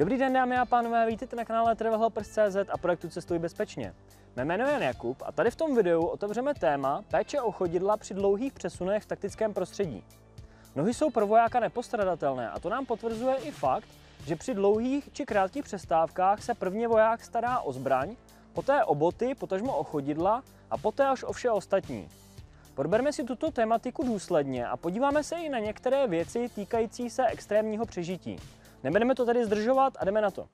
Dobrý den dámy a pánové, vítejte na kanále Travelhelpers.cz a projektu Cestuj bezpečně. Mé jméno je Jakub a tady v tom videu otevřeme téma péče o chodidla při dlouhých přesunech v taktickém prostředí. Nohy jsou pro vojáka nepostradatelné a to nám potvrzuje i fakt, že při dlouhých či krátkých přestávkách se prvně voják stará o zbraň, poté o boty, potažmo o chodidla a poté až o vše ostatní. Podberme si tuto tématiku důsledně a podíváme se i na některé věci týkající se extrémního přežití. Nebudeme to tady zdržovat a jdeme na to.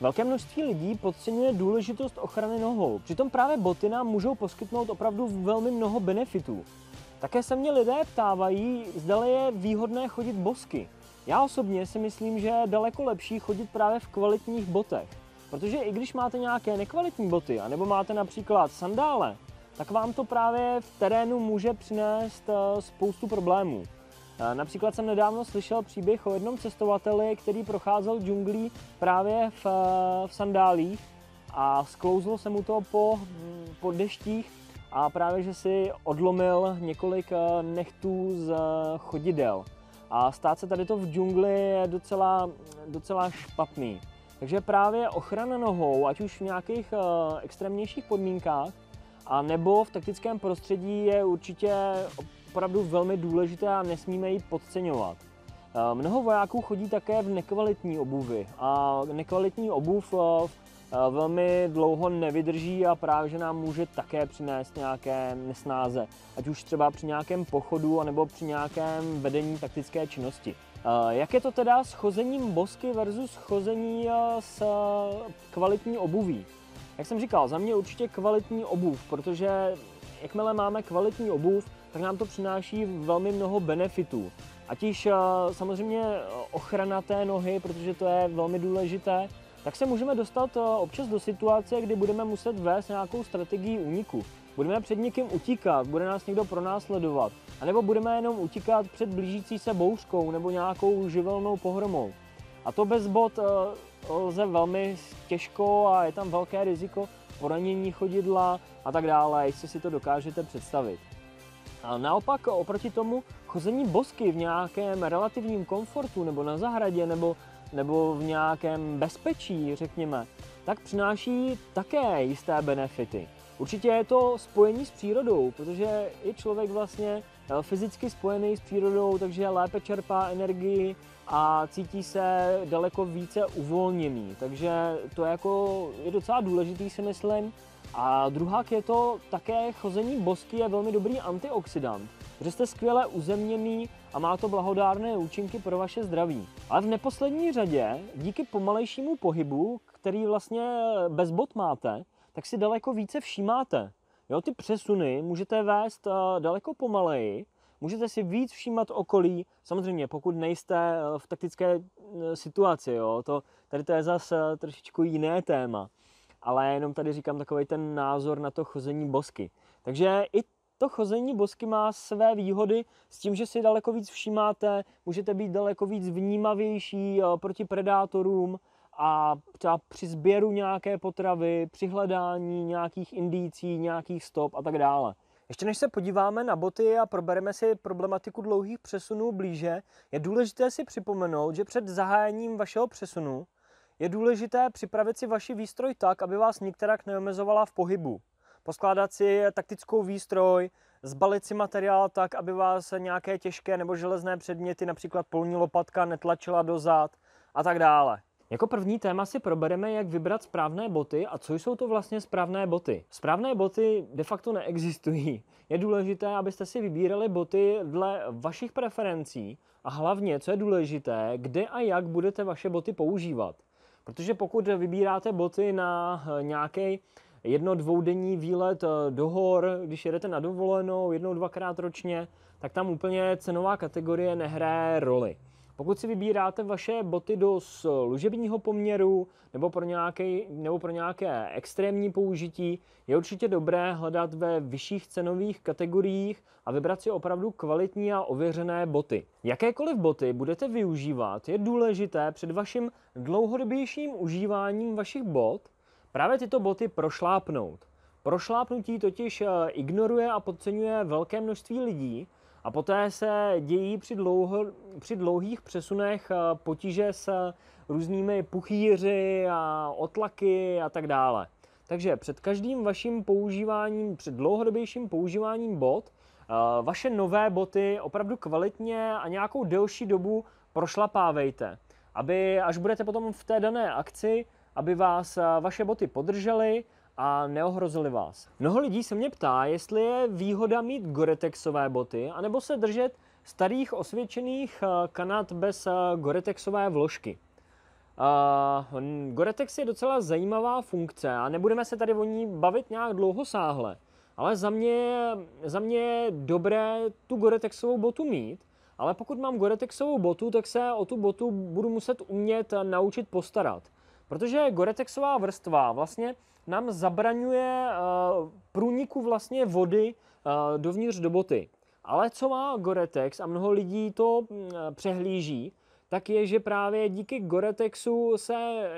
Velké množství lidí podceňuje důležitost ochrany nohou. Přitom právě boty nám můžou poskytnout opravdu velmi mnoho benefitů. Také se mě lidé ptávají, zda je výhodné chodit bosky. Já osobně si myslím, že je daleko lepší chodit právě v kvalitních botech. Protože i když máte nějaké nekvalitní boty, anebo máte například sandále, tak vám to právě v terénu může přinést eh, spoustu problémů. Například jsem nedávno slyšel příběh o jednom cestovateli, který procházel džunglí právě v, eh, v sandálích a sklouzlo se mu to po, mm, po deštích a právě, že si odlomil několik eh, nechtů z eh, chodidel. A stát se tady to v džungli je docela, docela špatný. Takže právě ochrana nohou, ať už v nějakých extrémnějších podmínkách, a nebo v taktickém prostředí je určitě opravdu velmi důležité a nesmíme ji podceňovat. Eh, mnoho vojáků chodí také v nekvalitní obuvi a nekvalitní obuv eh, eh, velmi dlouho nevydrží a právě že nám může také přinést nějaké nesnáze, ať už třeba při nějakém pochodu nebo při nějakém vedení taktické činnosti. Jak je to teda s chozením bosky versus chození s kvalitní obuví? Jak jsem říkal, za mě určitě kvalitní obuv, protože jakmile máme kvalitní obuv, tak nám to přináší velmi mnoho benefitů. Ať již eh, samozřejmě eh, ochrana té nohy, protože to je velmi důležité, tak se můžeme dostat eh, občas do situace, kdy budeme muset vést nějakou strategii úniku. Budeme před někým utíkat, bude nás někdo pronásledovat, anebo budeme jenom utíkat před blížící se bouřkou nebo nějakou živelnou pohromou. A to bez bod lze velmi těžko a je tam velké riziko poranění chodidla a tak dále, jestli si to dokážete představit. A naopak oproti tomu chození bosky v nějakém relativním komfortu nebo na zahradě nebo, nebo v nějakém bezpečí, řekněme, tak přináší také jisté benefity. Určitě je to spojení s přírodou, protože i člověk vlastně eh, fyzicky spojený s přírodou, takže lépe čerpá energii a cítí se daleko více uvolněný. Takže to je, jako, je docela důležitý, si myslím, a druhá je to také chození bosky je velmi dobrý antioxidant, protože jste skvěle uzemněný a má to blahodárné účinky pro vaše zdraví. Ale v neposlední řadě, díky pomalejšímu pohybu, který vlastně bez bot máte, tak si daleko více všímáte. Jo, ty přesuny můžete vést eh, daleko pomaleji, můžete si víc všímat okolí, samozřejmě pokud nejste eh, v taktické eh, situaci, jo, to, tady to je zase trošičku jiné téma ale jenom tady říkám takový ten názor na to chození bosky. Takže i to chození bosky má své výhody s tím, že si daleko víc všímáte, můžete být daleko víc vnímavější eh, proti predátorům a třeba při sběru nějaké potravy, při hledání nějakých indicí, nějakých stop a tak dále. Ještě než se podíváme na boty a probereme si problematiku dlouhých přesunů blíže, je důležité si připomenout, že před zahájením vašeho přesunu je důležité připravit si vaši výstroj tak, aby vás nikterak neomezovala v pohybu. Poskládat si taktickou výstroj, zbalit si materiál tak, aby vás nějaké těžké nebo železné předměty, například polní lopatka, netlačila do zad a tak dále. Jako první téma si probereme, jak vybrat správné boty a co jsou to vlastně správné boty. Správné boty de facto neexistují. Je důležité, abyste si vybírali boty dle vašich preferencí a hlavně, co je důležité, kde a jak budete vaše boty používat. Protože pokud vybíráte boty na eh, nějaký jedno dvoudenní výlet eh, do hor, když jedete na dovolenou jednou, dvakrát ročně, tak tam úplně cenová kategorie nehraje roli. Pokud si vybíráte vaše boty do služebního eh, poměru nebo pro, nějaký, nebo pro nějaké extrémní použití, je určitě dobré hledat ve vyšších cenových kategoriích a vybrat si opravdu kvalitní a ověřené boty. Jakékoliv boty budete využívat, je důležité před vaším dlouhodobějším užíváním vašich bot právě tyto boty prošlápnout. Prošlápnutí totiž eh, ignoruje a podceňuje velké množství lidí, a poté se dějí při, dlouho, při dlouhých přesunech eh, potíže s různými puchýři a otlaky a tak dále. Takže před každým vaším používáním, před dlouhodobějším používáním bot, eh, vaše nové boty opravdu kvalitně a nějakou delší dobu prošlapávejte, aby až budete potom v té dané akci, aby vás eh, vaše boty podržely a neohrozili vás. Mnoho lidí se mě ptá, jestli je výhoda mít Goretexové boty, anebo se držet starých osvědčených eh, kanát bez eh, Goretexové vložky. Uh, Goretex je docela zajímavá funkce a nebudeme se tady o ní bavit nějak dlouhosáhle, ale za mě, za mě je dobré tu Goretexovou botu mít, ale pokud mám Goretexovou botu, tak se o tu botu budu muset umět naučit postarat. Protože Goretexová vrstva vlastně nám zabraňuje eh, průniku vlastně vody eh, dovnitř do boty. Ale co má Goretex a mnoho lidí to mm, eh, přehlíží, tak je, že právě díky Goretexu se,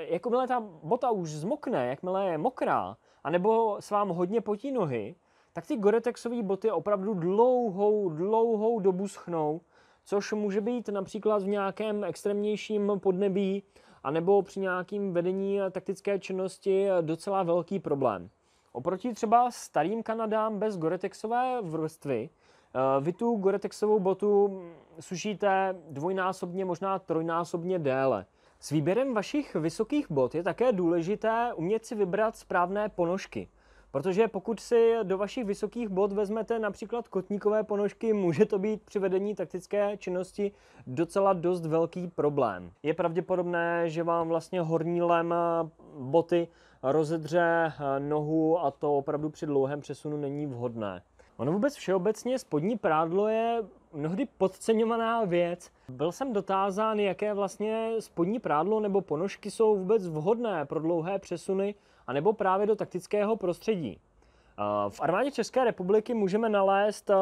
jakmile ta bota už zmokne, jakmile je mokrá, anebo s vám hodně potí nohy, tak ty Goretexové boty opravdu dlouhou, dlouhou dobu schnou, což může být například v nějakém extrémnějším podnebí anebo při nějakým vedení taktické činnosti docela velký problém. Oproti třeba starým Kanadám bez goretexové vrstvy, eh, vy tu goretexovou botu sušíte dvojnásobně, možná trojnásobně déle. S výběrem vašich vysokých bot je také důležité umět si vybrat správné ponožky. Protože pokud si do vašich vysokých bod vezmete například kotníkové ponožky, může to být při vedení taktické činnosti docela dost velký problém. Je pravděpodobné, že vám vlastně horní lem eh, boty rozedře eh, nohu a to opravdu při dlouhém přesunu není vhodné. Ono vůbec všeobecně spodní prádlo je mnohdy podceňovaná věc. Byl jsem dotázán, jaké vlastně spodní prádlo nebo ponožky jsou vůbec vhodné pro dlouhé přesuny a nebo právě do taktického prostředí. Eh, v armádě České republiky můžeme nalézt eh,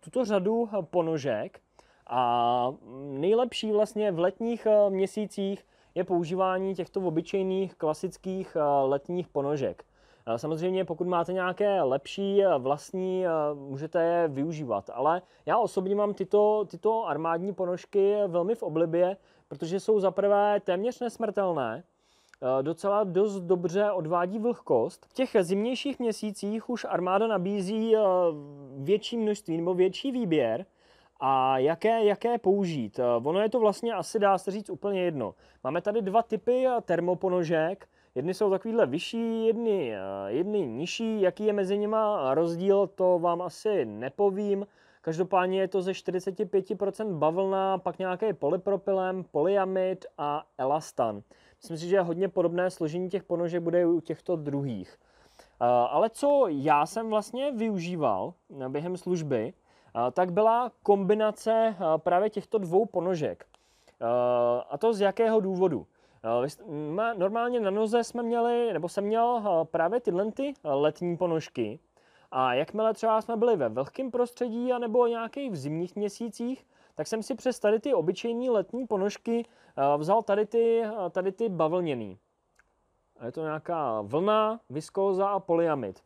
tuto řadu eh, ponožek a mm, nejlepší vlastně v letních měsících je používání těchto obyčejných klasických letních ponožek. Eh, samozřejmě pokud máte nějaké lepší eh, vlastní, eh, můžete je využívat, ale já osobně mám tyto, tyto armádní ponožky velmi v oblibě, protože jsou zaprvé téměř nesmrtelné, docela dost dobře odvádí vlhkost. V těch zimnějších měsících už armáda nabízí větší množství nebo větší výběr, a jaké, jaké použít? Ono je to vlastně asi dá se říct úplně jedno. Máme tady dva typy termoponožek. Jedny jsou takovýhle vyšší, jedny, eh, jedny nižší. Jaký je mezi nimi rozdíl, to vám asi nepovím. Každopádně je to ze 45% bavlna, pak nějaký polypropylem, polyamid a elastan. Myslím si, že hodně podobné složení těch ponožek bude u těchto druhých. Eh, ale co já jsem vlastně využíval eh, během služby, tak byla kombinace právě těchto dvou ponožek. A to z jakého důvodu? Eh, normálně na noze jsme měli, nebo jsem měl eh, právě tyhle ty eh, letní ponožky. A jakmile třeba jsme byli ve vlhkém prostředí anebo nějakých v zimních měsících, tak jsem si přes tady ty obyčejní letní ponožky vzal tady ty, tady ty bavlněný. Je to nějaká vlna, viskóza a polyamid.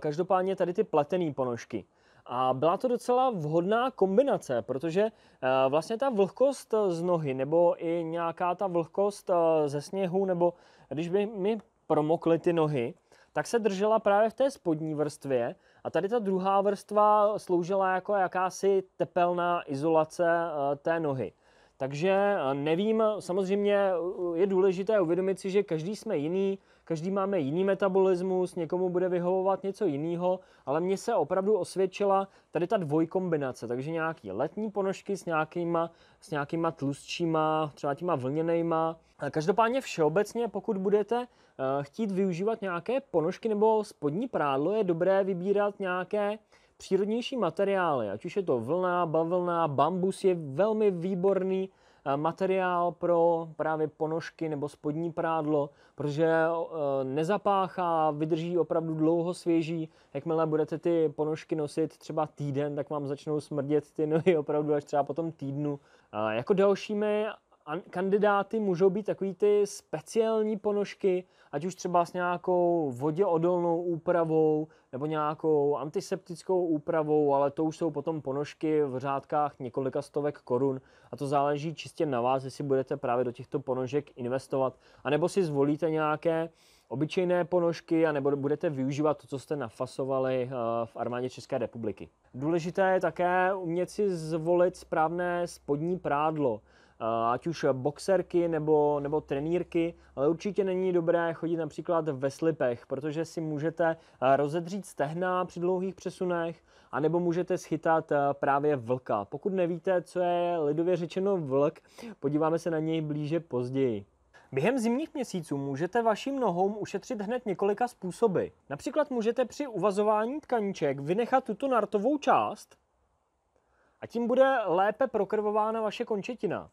Každopádně tady ty pletené ponožky. A byla to docela vhodná kombinace, protože eh, vlastně ta vlhkost eh, z nohy nebo i nějaká ta vlhkost eh, ze sněhu, nebo když by mi promokly ty nohy, tak se držela právě v té spodní vrstvě a tady ta druhá vrstva sloužila jako jakási tepelná izolace té nohy. Takže eh, nevím, samozřejmě eh, je důležité uvědomit si, že každý jsme jiný, každý máme jiný metabolismus, někomu bude vyhovovat něco jiného, ale mně se opravdu osvědčila tady ta dvojkombinace, takže nějaký letní ponožky s nějakýma, s nějakýma tlustšíma, třeba těma vlněnejma. Každopádně všeobecně, pokud budete eh, chtít využívat nějaké ponožky nebo spodní prádlo, je dobré vybírat nějaké přírodnější materiály, ať už je to vlna, bavlna, bambus je velmi výborný eh, materiál pro právě ponožky nebo spodní prádlo, protože eh, nezapáchá, vydrží opravdu dlouho svěží. Jakmile budete ty ponožky nosit třeba týden, tak vám začnou smrdět ty nohy opravdu až třeba po tom týdnu. Eh, jako dalšími kandidáty můžou být takový ty speciální ponožky, ať už třeba s nějakou voděodolnou úpravou nebo nějakou antiseptickou úpravou, ale to už jsou potom ponožky v řádkách několika stovek korun a to záleží čistě na vás, jestli budete právě do těchto ponožek investovat, anebo si zvolíte nějaké obyčejné ponožky a nebo budete využívat to, co jste nafasovali eh, v armádě České republiky. Důležité je také umět si zvolit správné spodní prádlo. Eh, ať už boxerky nebo, nebo trenýrky, ale určitě není dobré chodit například ve slipech, protože si můžete eh, rozedřít stehna při dlouhých přesunech, anebo můžete schytat eh, právě vlka. Pokud nevíte, co je lidově řečeno vlk, podíváme se na něj blíže později. Během zimních měsíců můžete vašim nohou ušetřit hned několika způsoby. Například můžete při uvazování tkaníček vynechat tuto nartovou část a tím bude lépe prokrvována vaše končetina.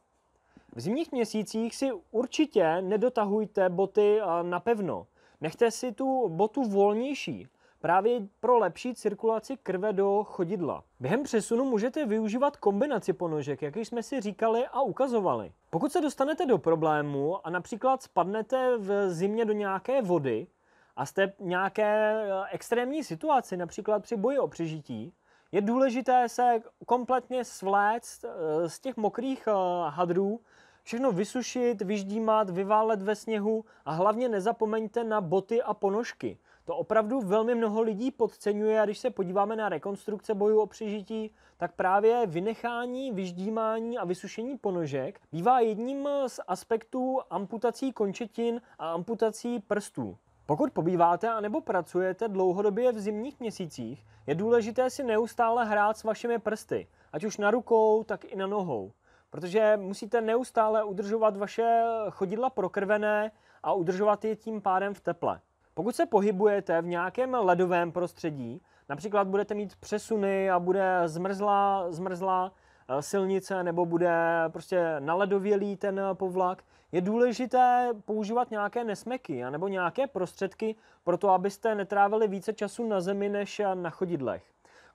V zimních měsících si určitě nedotahujte boty eh, na pevno. Nechte si tu botu volnější, právě pro lepší cirkulaci krve do chodidla. Během přesunu můžete využívat kombinaci ponožek, jak jsme si říkali a ukazovali. Pokud se dostanete do problému a například spadnete v zimě do nějaké vody a jste v nějaké eh, extrémní situaci, například při boji o přežití, je důležité se kompletně svléct eh, z těch mokrých eh, hadrů, všechno vysušit, vyždímat, vyválet ve sněhu a hlavně nezapomeňte na boty a ponožky. To opravdu velmi mnoho lidí podceňuje a když se podíváme na rekonstrukce bojů o přežití, tak právě vynechání, vyždímání a vysušení ponožek bývá jedním z aspektů amputací končetin a amputací prstů. Pokud pobýváte a nebo pracujete dlouhodobě v zimních měsících, je důležité si neustále hrát s vašimi prsty, ať už na rukou, tak i na nohou. Protože musíte neustále udržovat vaše chodidla prokrvené a udržovat je tím pádem v teple. Pokud se pohybujete v nějakém ledovém prostředí, například budete mít přesuny a bude zmrzla, zmrzla. Eh, silnice nebo bude prostě naledovělý ten eh, povlak, je důležité používat nějaké nesmeky nebo nějaké prostředky pro to, abyste netrávili více času na zemi než eh, na chodidlech.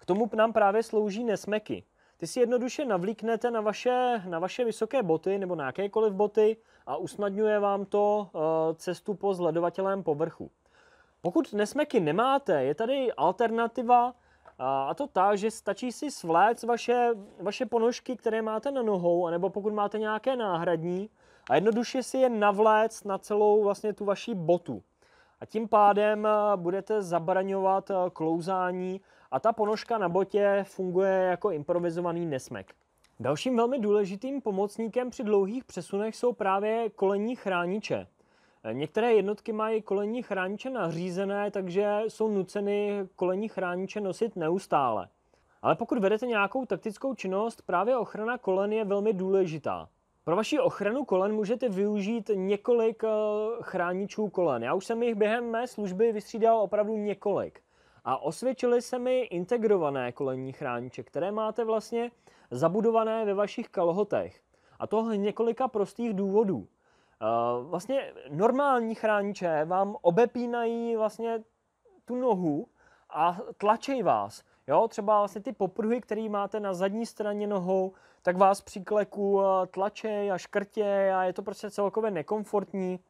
K tomu nám právě slouží nesmeky. Ty si jednoduše navlíknete na vaše, na vaše vysoké boty nebo na jakékoliv boty a usnadňuje vám to cestu po zledovatelém povrchu. Pokud nesmeky nemáte, je tady alternativa a to tak, že stačí si svléct vaše, vaše ponožky, které máte na nohou, anebo pokud máte nějaké náhradní, a jednoduše si je navléct na celou vlastně tu vaši botu. A tím pádem eh, budete zabraňovat eh, klouzání a ta ponožka na botě funguje jako improvizovaný nesmek. Dalším velmi důležitým pomocníkem při dlouhých přesunech jsou právě kolenní chrániče. Některé jednotky mají kolenní chrániče nařízené, takže jsou nuceny kolenní chrániče nosit neustále. Ale pokud vedete nějakou taktickou činnost, právě ochrana kolen je velmi důležitá. Pro vaši ochranu kolen můžete využít několik eh, chráničů kolen. Já už jsem jich během mé služby vystřídal opravdu několik. A osvědčily se mi integrované kolenní chrániče, které máte vlastně zabudované ve vašich kalhotech. A to několika prostých důvodů. Eh, vlastně normální chrániče vám obepínají vlastně tu nohu a tlačej vás. Jo, třeba vlastně ty popruhy, které máte na zadní straně nohou, tak vás při kleku eh, tlačej a škrtěj a je to prostě celkově nekomfortní.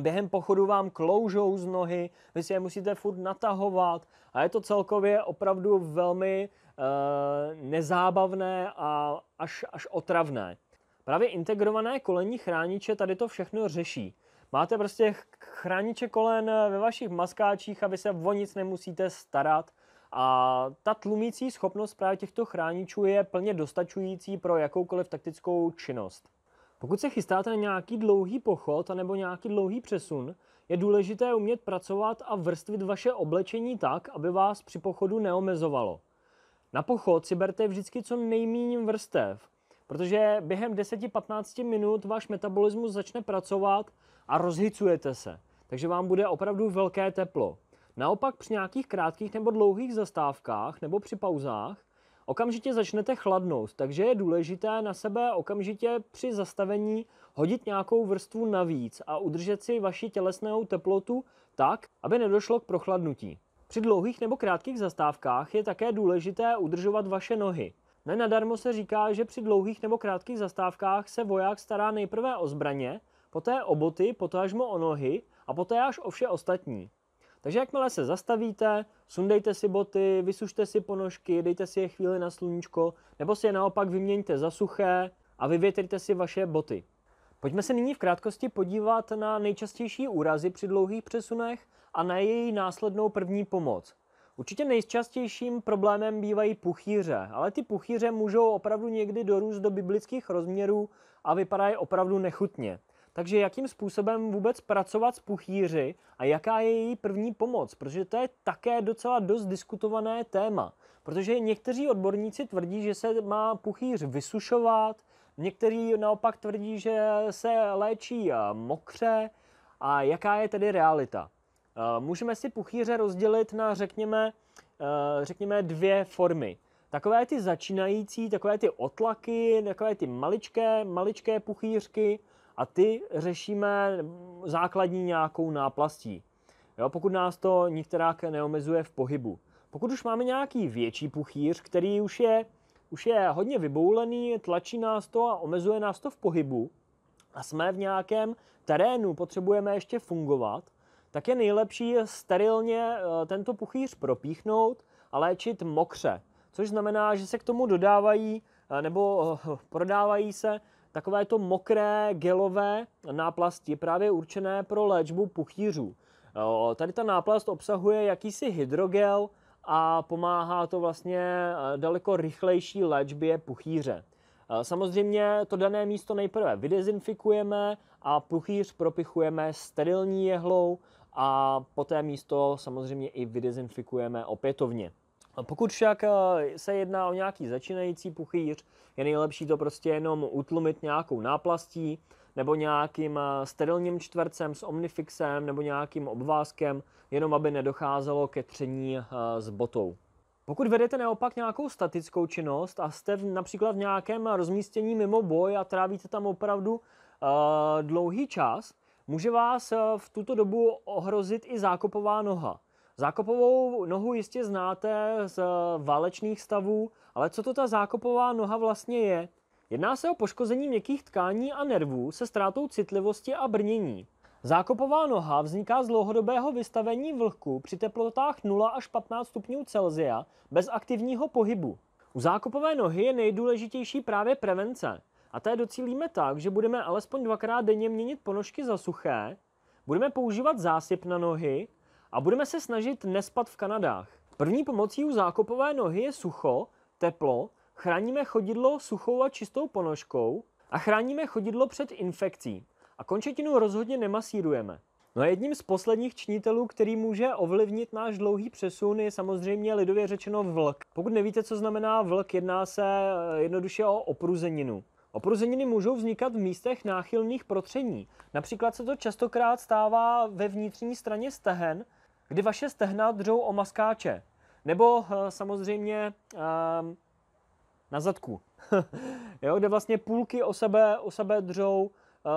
Během pochodu vám kloužou z nohy, vy si je musíte furt natahovat a je to celkově opravdu velmi e, nezábavné a až, až otravné. Právě integrované kolení chrániče tady to všechno řeší. Máte prostě chrániče kolen eh, ve vašich maskáčích a vy se o nic nemusíte starat. A ta tlumící schopnost právě těchto chráničů je plně dostačující pro jakoukoliv taktickou činnost. Pokud se chystáte na nějaký dlouhý pochod nebo nějaký dlouhý přesun, je důležité umět pracovat a vrstvit vaše oblečení tak, aby vás při pochodu neomezovalo. Na pochod si berte vždycky co nejméně vrstev, Protože během 10-15 minut váš metabolismus začne pracovat a rozhicujete se. Takže vám bude opravdu velké teplo. Naopak při nějakých krátkých nebo dlouhých zastávkách nebo při pauzách okamžitě začnete chladnout, takže je důležité na sebe okamžitě při zastavení hodit nějakou vrstvu navíc a udržet si vaši tělesnou teplotu tak, aby nedošlo k prochladnutí. Při dlouhých nebo krátkých zastávkách je také důležité udržovat vaše nohy. Nenadarmo se říká, že při dlouhých nebo krátkých zastávkách se voják stará nejprve o zbraně, poté o boty, potážmo o nohy a poté až o vše ostatní. Takže jakmile se zastavíte, sundejte si boty, vysušte si ponožky, dejte si je chvíli na sluníčko, nebo si je naopak vyměňte za suché a vyvětrte si vaše boty. Pojďme se nyní v krátkosti podívat na nejčastější úrazy při dlouhých přesunech a na její následnou první pomoc. Určitě nejčastějším problémem bývají puchýře, ale ty puchýře můžou opravdu někdy dorůst do biblických rozměrů a vypadají opravdu nechutně. Takže jakým způsobem vůbec pracovat s puchýři a jaká je její první pomoc? Protože to je také docela dost diskutované téma. Protože někteří odborníci tvrdí, že se má puchýř vysušovat, někteří naopak tvrdí, že se léčí mokře. A jaká je tedy realita? Eh, můžeme si puchýře rozdělit na, řekněme, eh, řekněme dvě formy. Takové ty začínající, takové ty otlaky, takové ty maličké, maličké puchýřky a ty řešíme základní nějakou náplastí. Jo, pokud nás to nikterák neomezuje v pohybu. Pokud už máme nějaký větší puchýř, který už je, už je hodně vyboulený, tlačí nás to a omezuje nás to v pohybu a jsme v nějakém terénu, potřebujeme ještě fungovat, tak je nejlepší sterilně eh, tento puchýř propíchnout a léčit mokře. Což znamená, že se k tomu dodávají eh, nebo eh, prodávají se takové to mokré gelové náplasti právě určené pro léčbu puchýřů. Tady ta náplast obsahuje jakýsi hydrogel a pomáhá to vlastně daleko rychlejší léčbě puchýře. Samozřejmě to dané místo nejprve vydezinfikujeme a puchýř propichujeme sterilní jehlou a poté místo samozřejmě i vydezinfikujeme opětovně. Pokud však eh, se jedná o nějaký začínající puchýř, je nejlepší to prostě jenom utlumit nějakou náplastí nebo nějakým eh, sterilním čtvercem s omnifixem nebo nějakým obvázkem, jenom aby nedocházelo ke tření eh, s botou. Pokud vedete naopak nějakou statickou činnost a jste v, například v nějakém rozmístění mimo boj a trávíte tam opravdu uh, dlouhý čas, Může vás eh, v tuto dobu ohrozit i zákopová noha. Zákopovou nohu jistě znáte z eh, válečných stavů, ale co to ta zákopová noha vlastně je? Jedná se o poškození měkkých tkání a nervů se ztrátou citlivosti a brnění. Zákopová noha vzniká z dlouhodobého vystavení vlhku při teplotách 0 až 15 stupňů Celsia bez aktivního pohybu. U zákopové nohy je nejdůležitější právě prevence. A té docílíme tak, že budeme alespoň dvakrát denně měnit ponožky za suché, budeme používat zásyp na nohy a budeme se snažit nespat v Kanadách. První pomocí u zákopové nohy je sucho, teplo, chráníme chodidlo suchou a čistou ponožkou a chráníme chodidlo před infekcí. A končetinu rozhodně nemasírujeme. No a jedním z posledních činitelů, který může ovlivnit náš dlouhý přesun, je samozřejmě lidově řečeno vlk. Pokud nevíte, co znamená vlk, jedná se eh, jednoduše o opruzeninu. Opruzeniny můžou vznikat v místech náchylných protření. Například se to častokrát stává ve vnitřní straně stehen, kdy vaše stehna držou o maskáče. Nebo eh, samozřejmě ehm, na zadku, jo, kde vlastně půlky o sebe, o sebe držou eh,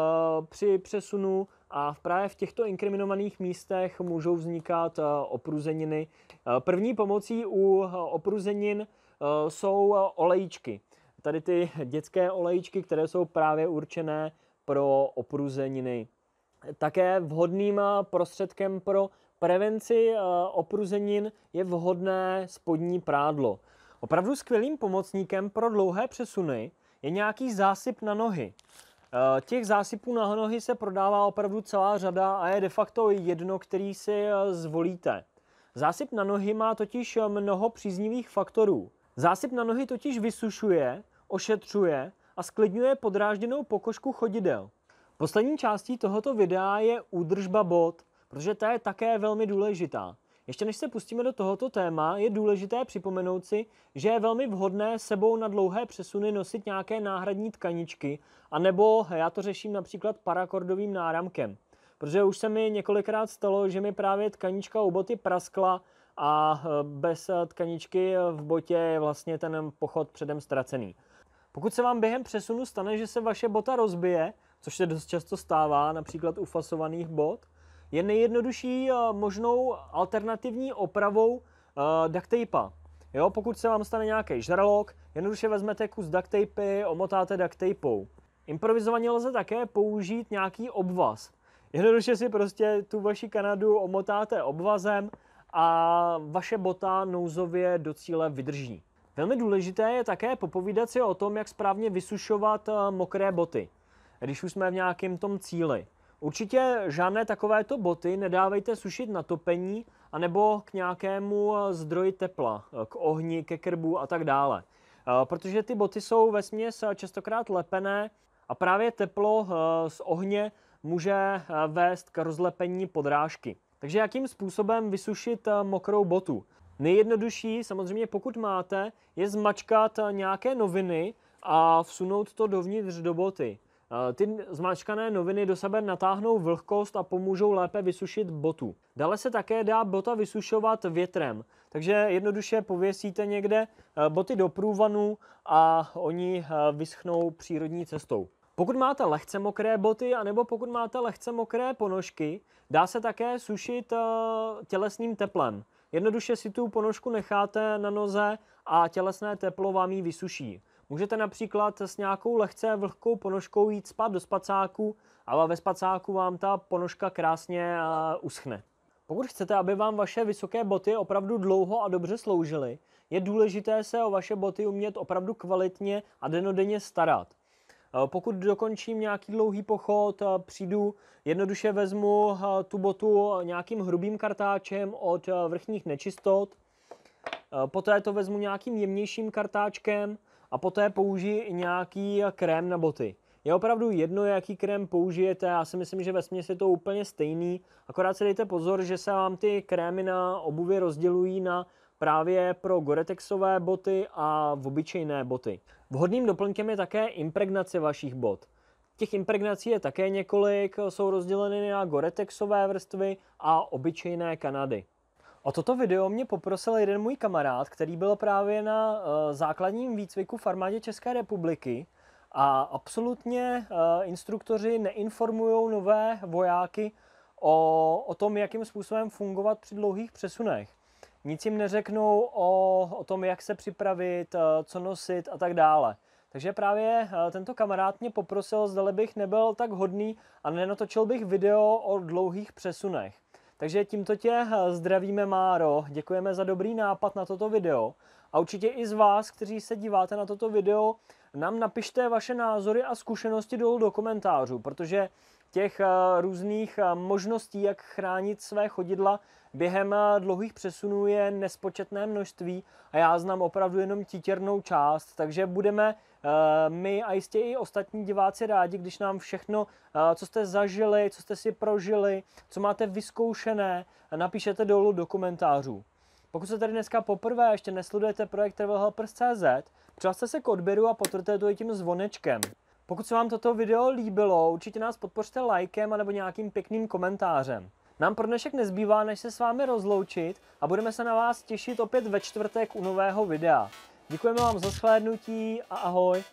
při přesunu a právě v těchto inkriminovaných místech můžou vznikat eh, opruzeniny. První pomocí u opruzenin jsou olejčky tady ty dětské olejčky, které jsou právě určené pro opruzeniny. Také vhodným eh, prostředkem pro prevenci eh, opruzenin je vhodné spodní prádlo. Opravdu skvělým pomocníkem pro dlouhé přesuny je nějaký zásyp na nohy. Eh, těch zásypů na nohy se prodává opravdu celá řada a je de facto jedno, který si zvolíte. Zásyp na nohy má totiž mnoho příznivých faktorů. Zásyp na nohy totiž vysušuje ošetřuje a sklidňuje podrážděnou pokožku chodidel. Poslední částí tohoto videa je údržba bod, protože ta je také velmi důležitá. Ještě než se pustíme do tohoto téma, je důležité připomenout si, že je velmi vhodné sebou na dlouhé přesuny nosit nějaké náhradní tkaničky, anebo já to řeším například parakordovým náramkem. Protože už se mi několikrát stalo, že mi právě tkanička u boty praskla a bez eh, tkaničky v botě je vlastně ten pochod předem ztracený. Pokud se vám během přesunu stane, že se vaše bota rozbije, což se dost často stává, například u fasovaných bot, je nejjednodušší eh, možnou alternativní opravou uh, duct tape. Jo, pokud se vám stane nějaký žralok, jednoduše vezmete kus duct tape, omotáte duct tapeou. Improvizovaně lze také použít nějaký obvaz. Jednoduše si prostě tu vaši Kanadu omotáte obvazem a vaše bota nouzově do cíle vydrží. Velmi důležité je také popovídat si o tom, jak správně vysušovat eh, mokré boty, když už jsme v nějakém tom cíli. Určitě žádné takovéto boty nedávejte sušit na topení anebo k nějakému eh, zdroji tepla, eh, k ohni, ke krbu a tak dále. Protože ty boty jsou ve směs častokrát lepené a právě teplo z ohně může vést k rozlepení podrážky. Takže jakým způsobem vysušit mokrou botu? Nejjednodušší samozřejmě, pokud máte, je zmačkat eh, nějaké noviny a vsunout to dovnitř do boty. Eh, ty zmačkané noviny do sebe natáhnou vlhkost a pomůžou lépe vysušit botu. Dále se také dá bota vysušovat větrem, takže jednoduše pověsíte někde eh, boty do průvanu a oni vyschnou přírodní cestou. Pokud máte lehce mokré boty, anebo pokud máte lehce mokré ponožky, dá se také sušit tělesným teplem. Jednoduše si tu ponožku necháte na noze a tělesné teplo vám ji vysuší. Můžete například s nějakou lehce vlhkou ponožkou jít spát do spacáku, a ve spacáku vám ta ponožka krásně eh, uschne. Pokud chcete, aby vám vaše vysoké boty opravdu dlouho a dobře sloužily, je důležité se o vaše boty umět opravdu kvalitně a denodenně starat. Eh, pokud dokončím nějaký dlouhý pochod, eh, přijdu, jednoduše vezmu eh, tu botu nějakým hrubým kartáčem od vrchních nečistot, poté to vezmu nějakým jemnějším kartáčkem a poté použiji nějaký krém na boty. Je opravdu jedno, jaký krém použijete, já si myslím, že ve směs je to úplně stejný, akorát si dejte pozor, že se vám ty krémy na obuvi rozdělují na právě pro goretexové boty a v obyčejné boty. Vhodným doplňkem je také impregnace vašich bod. Těch impregnací je také několik, jsou rozděleny na goretexové vrstvy a obyčejné Kanady. O toto video mě poprosil jeden můj kamarád, který byl právě na eh, základním výcviku v armádě České republiky a absolutně eh, instruktoři neinformují nové vojáky o, o tom, jakým způsobem fungovat při dlouhých přesunech. Nic jim neřeknou o, o tom, jak se připravit, eh, co nosit a tak dále. Takže právě eh, tento kamarád mě poprosil, zda bych nebyl tak hodný a nenatočil bych video o dlouhých přesunech. Takže tímto tě eh, zdravíme Máro, děkujeme za dobrý nápad na toto video a určitě i z vás, kteří se díváte na toto video, nám napište vaše názory a zkušenosti dolů do komentářů, protože těch eh, různých eh, možností, jak chránit své chodidla během eh, dlouhých přesunů je nespočetné množství a já znám opravdu jenom titěrnou část, takže budeme my a jistě i ostatní diváci rádi, když nám všechno, co jste zažili, co jste si prožili, co máte vyzkoušené, napíšete dolů do komentářů. Pokud se tady dneska poprvé ještě nesledujete projekt Helpers.cz, přihlaste se k odběru a potvrdte to i tím zvonečkem. Pokud se vám toto video líbilo, určitě nás podpořte lajkem anebo nějakým pěkným komentářem. Nám pro dnešek nezbývá, než se s vámi rozloučit a budeme se na vás těšit opět ve čtvrtek u nového videa. Děkujeme vám za shlédnutí a ahoj!